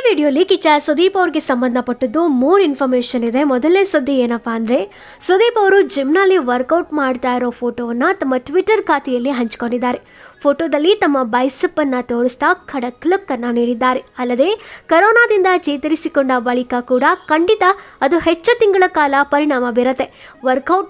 ಈ ವಿಡಿಯೋಲಿ ಕಿಚ್ಚ ಸುದೀಪ್ ಅವ್ರಿಗೆ ಸಂಬಂಧಪಟ್ಟದ್ದು ಮೂರ್ ಇನ್ಫಾರ್ಮೇಶನ್ ಇದೆ ಮೊದಲನೇ ಸುದ್ದಿ ಏನಪ್ಪಾ ಅಂದ್ರೆ ಸುದೀಪ್ ಅವರು ನಲ್ಲಿ ವರ್ಕೌಟ್ ಮಾಡ್ತಾ ಇರೋ ಫೋಟೋವನ್ನ ತಮ್ಮ ಟ್ವಿಟರ್ ಖಾತೆಯಲ್ಲಿ ಹಂಚಿಕೊಂಡಿದ್ದಾರೆ ಫೋಟೋದಲ್ಲಿ ತಮ್ಮ ಅನ್ನ ತೋರಿಸ್ತಾ ಖಡಕ್ ಅನ್ನ ನೀಡಿದ್ದಾರೆ ಅಲ್ಲದೆ ಕರೋನಾದಿಂದ ಚೇತರಿಸಿಕೊಂಡ ಬಳಿಕ ಕೂಡ ಖಂಡಿತ ಅದು ಹೆಚ್ಚು ತಿಂಗಳ ಕಾಲ ಪರಿಣಾಮ ಬೀರುತ್ತೆ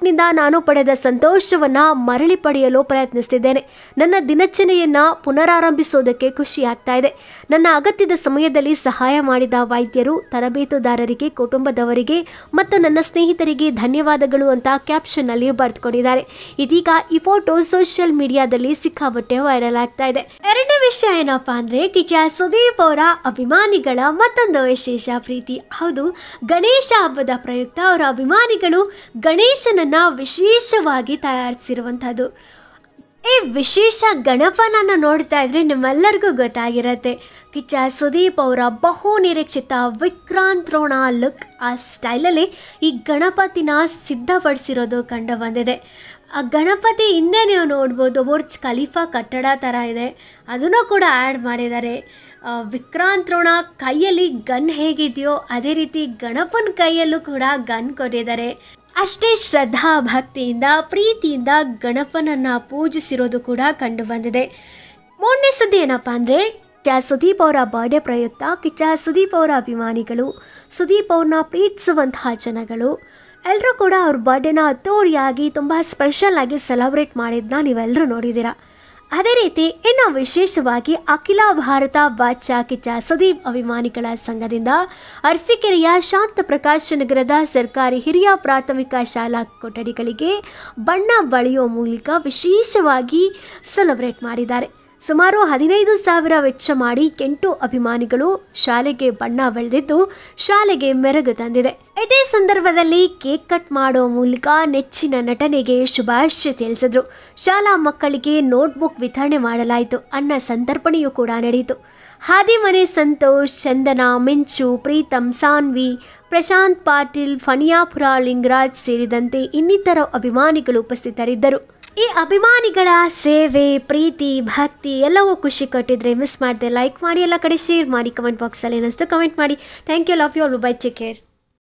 ನಿಂದ ನಾನು ಪಡೆದ ಸಂತೋಷವನ್ನ ಮರಳಿ ಪಡೆಯಲು ಪ್ರಯತ್ನಿಸುತ್ತಿದ್ದೇನೆ ನನ್ನ ದಿನಚರಿಯನ್ನ ಪುನರಾರಂಭಿಸೋದಕ್ಕೆ ಖುಷಿಯಾಗ್ತಾ ಇದೆ ನನ್ನ ಅಗತ್ಯದ ಸಮಯದಲ್ಲಿ ಸಹ ಸಹಾಯ ಮಾಡಿದ ವೈದ್ಯರು ತರಬೇತುದಾರರಿಗೆ ಕುಟುಂಬದವರಿಗೆ ಮತ್ತು ನನ್ನ ಸ್ನೇಹಿತರಿಗೆ ಧನ್ಯವಾದಗಳು ಅಂತ ಕ್ಯಾಪ್ಷನ್ ಬರೆದುಕೊಂಡಿದ್ದಾರೆ ಇದೀಗ ಈ ಫೋಟೋ ಸೋಷಿಯಲ್ ಮೀಡಿಯಾದಲ್ಲಿ ಸಿಕ್ಕಾಬಟ್ಟೆ ವೈರಲ್ ಆಗ್ತಾ ಇದೆ ಎರಡನೇ ವಿಷಯ ಏನಪ್ಪಾ ಅಂದ್ರೆ ಕಿಚಾ ಸುದೀಪ್ ಅವರ ಅಭಿಮಾನಿಗಳ ಮತ್ತೊಂದು ವಿಶೇಷ ಪ್ರೀತಿ ಹೌದು ಗಣೇಶ ಹಬ್ಬದ ಪ್ರಯುಕ್ತ ಅವರ ಅಭಿಮಾನಿಗಳು ಗಣೇಶನನ್ನ ವಿಶೇಷವಾಗಿ ತಯಾರಿಸಿರುವಂಥದ್ದು ಈ ವಿಶೇಷ ಗಣಪನನ್ನು ನೋಡ್ತಾ ಇದ್ರೆ ನಿಮ್ಮೆಲ್ಲರಿಗೂ ಗೊತ್ತಾಗಿರತ್ತೆ ಕಿಚ್ಚ ಸುದೀಪ್ ಅವರ ಬಹು ನಿರೀಕ್ಷಿತ ವಿಕ್ರಾಂತ್ ರೋಣ ಲುಕ್ ಆ ಸ್ಟೈಲಲ್ಲಿ ಈ ಗಣಪತಿನ ಸಿದ್ಧಪಡಿಸಿರೋದು ಕಂಡು ಬಂದಿದೆ ಆ ಗಣಪತಿ ಹಿಂದೆ ನೀವು ನೋಡ್ಬೋದು ಬುರ್ಜ್ ಖಲೀಫಾ ಕಟ್ಟಡ ಥರ ಇದೆ ಅದನ್ನು ಕೂಡ ಆ್ಯಡ್ ಮಾಡಿದ್ದಾರೆ ವಿಕ್ರಾಂತ್ ರೋಣ ಕೈಯಲ್ಲಿ ಗನ್ ಹೇಗಿದೆಯೋ ಅದೇ ರೀತಿ ಗಣಪನ ಕೈಯಲ್ಲೂ ಕೂಡ ಗನ್ ಕೊಟ್ಟಿದ್ದಾರೆ ಅಷ್ಟೇ ಶ್ರದ್ಧಾ ಭಕ್ತಿಯಿಂದ ಪ್ರೀತಿಯಿಂದ ಗಣಪನನ್ನು ಪೂಜಿಸಿರೋದು ಕೂಡ ಬಂದಿದೆ ಮೂರನೇ ಸುದ್ದಿ ಏನಪ್ಪ ಅಂದರೆ ಕಿಚ್ಚ ಸುದೀಪ್ ಅವರ ಬರ್ಡೇ ಪ್ರಯುಕ್ತ ಕಿಚ್ಚ ಸುದೀಪ್ ಅವರ ಅಭಿಮಾನಿಗಳು ಸುದೀಪ್ ಅವ್ರನ್ನ ಪ್ರೀತಿಸುವಂತಹ ಜನಗಳು ಎಲ್ಲರೂ ಕೂಡ ಅವ್ರ ಬರ್ಡೇನ ಅದ್ದೂರಿಯಾಗಿ ತುಂಬ ಸ್ಪೆಷಲ್ ಆಗಿ ಸೆಲೆಬ್ರೇಟ್ ಮಾಡಿದ್ದನ್ನ ನೀವೆಲ್ಲರೂ ನೋಡಿದ್ದೀರಾ ಅದೇ ರೀತಿ ಇನ್ನು ವಿಶೇಷವಾಗಿ ಅಖಿಲ ಭಾರತ ಬಾಚಾ ಕಿಚ ಸದೀಪ್ ಅಭಿಮಾನಿಗಳ ಸಂಘದಿಂದ ಅರಸೀಕೆರೆಯ ಶಾಂತ ಪ್ರಕಾಶ ನಗರದ ಸರ್ಕಾರಿ ಹಿರಿಯ ಪ್ರಾಥಮಿಕ ಶಾಲಾ ಕೊಠಡಿಗಳಿಗೆ ಬಣ್ಣ ಬಳಿಯುವ ಮೂಲಕ ವಿಶೇಷವಾಗಿ ಸೆಲೆಬ್ರೇಟ್ ಮಾಡಿದ್ದಾರೆ ಸುಮಾರು ಹದಿನೈದು ಸಾವಿರ ವೆಚ್ಚ ಮಾಡಿ ಕೆಂಟು ಅಭಿಮಾನಿಗಳು ಶಾಲೆಗೆ ಬಣ್ಣ ಬೆಳೆದಿದ್ದು ಶಾಲೆಗೆ ಮೆರಗು ತಂದಿದೆ ಇದೇ ಸಂದರ್ಭದಲ್ಲಿ ಕೇಕ್ ಕಟ್ ಮಾಡೋ ಮೂಲಕ ನೆಚ್ಚಿನ ನಟನೆಗೆ ಶುಭಾಶಯ ತಿಳಿಸಿದ್ರು ಶಾಲಾ ಮಕ್ಕಳಿಗೆ ನೋಟ್ಬುಕ್ ವಿತರಣೆ ಮಾಡಲಾಯಿತು ಅನ್ನ ಸಂತರ್ಪಣೆಯೂ ಕೂಡ ನಡೆಯಿತು ಹಾದಿಮನೆ ಸಂತೋಷ್ ಚಂದನಾ ಮಿಂಚು ಪ್ರೀತಮ್ ಸಾನ್ವಿ ಪ್ರಶಾಂತ್ ಪಾಟೀಲ್ ಫನಿಯಾಪುರ ಲಿಂಗರಾಜ್ ಸೇರಿದಂತೆ ಇನ್ನಿತರ ಅಭಿಮಾನಿಗಳು ಉಪಸ್ಥಿತರಿದ್ದರು ಈ ಅಭಿಮಾನಿಗಳ ಸೇವೆ ಪ್ರೀತಿ ಭಕ್ತಿ ಎಲ್ಲವೂ ಖುಷಿ ಕೊಟ್ಟಿದ್ರೆ ಮಿಸ್ ಮಾಡಿದೆ ಲೈಕ್ ಮಾಡಿ ಎಲ್ಲ ಕಡೆ ಶೇರ್ ಮಾಡಿ ಕಮೆಂಟ್ ಬಾಕ್ಸಲ್ಲಿ ಏನಿಸ್ತು ಕಮೆಂಟ್ ಮಾಡಿ thank you love you all bye take care